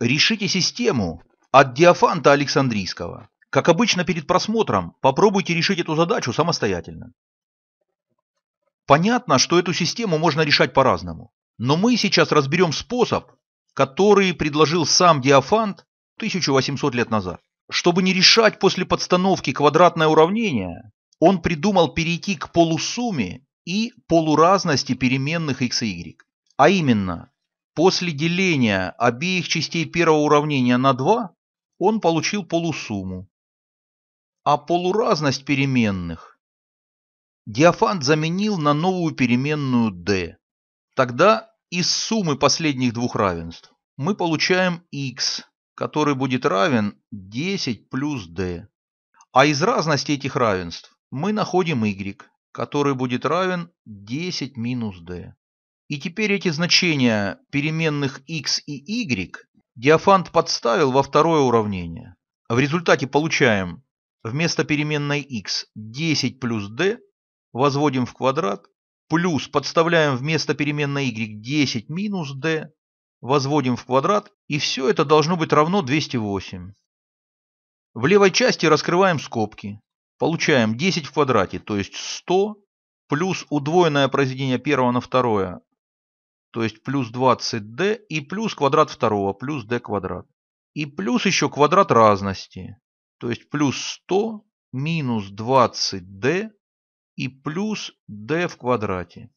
Решите систему от Диофанта Александрийского. Как обычно перед просмотром, попробуйте решить эту задачу самостоятельно. Понятно, что эту систему можно решать по-разному. Но мы сейчас разберем способ, который предложил сам Диофант 1800 лет назад. Чтобы не решать после подстановки квадратное уравнение, он придумал перейти к полусумме и полуразности переменных x и y. А именно, После деления обеих частей первого уравнения на 2 он получил полусумму. А полуразность переменных Диофант заменил на новую переменную d. Тогда из суммы последних двух равенств мы получаем x, который будет равен 10 плюс d. А из разности этих равенств мы находим y, который будет равен 10 минус d. И теперь эти значения переменных x и y Диофант подставил во второе уравнение. В результате получаем вместо переменной x 10 плюс d, возводим в квадрат, плюс подставляем вместо переменной y 10 минус d, возводим в квадрат, и все это должно быть равно 208. В левой части раскрываем скобки. Получаем 10 в квадрате, то есть 100, плюс удвоенное произведение первого на второе то есть плюс 20d и плюс квадрат второго, плюс d квадрат. И плюс еще квадрат разности, то есть плюс 100 минус 20d и плюс d в квадрате.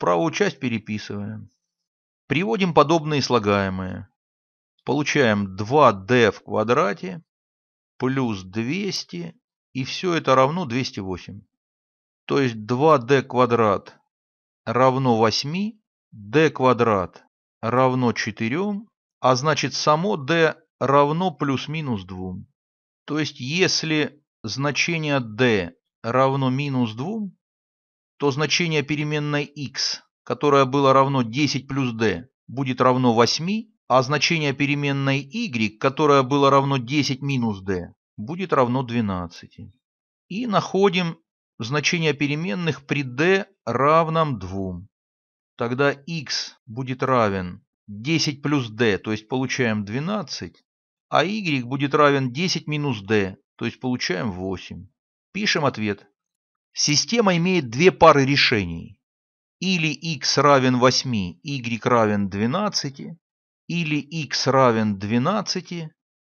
Правую часть переписываем. Приводим подобные слагаемые. Получаем 2d в квадрате плюс 200 и все это равно 208. То есть 2d квадрат равно 8 d квадрат равно 4, а значит само d равно плюс-минус 2. То есть если значение d равно минус 2, то значение переменной x, которая было равно 10 плюс d, будет равно 8, а значение переменной y, которая было равно 10 минус d, будет равно 12. И находим значение переменных при d равном 2. Тогда x будет равен 10 плюс d, то есть получаем 12, а y будет равен 10 минус d, то есть получаем 8. Пишем ответ. Система имеет две пары решений. Или x равен 8, y равен 12, или x равен 12,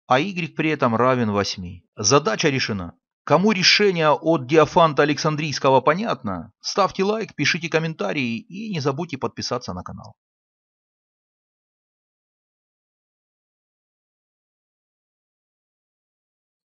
а y при этом равен 8. Задача решена. Кому решение от Диафанта Александрийского понятно, ставьте лайк, пишите комментарии и не забудьте подписаться на канал.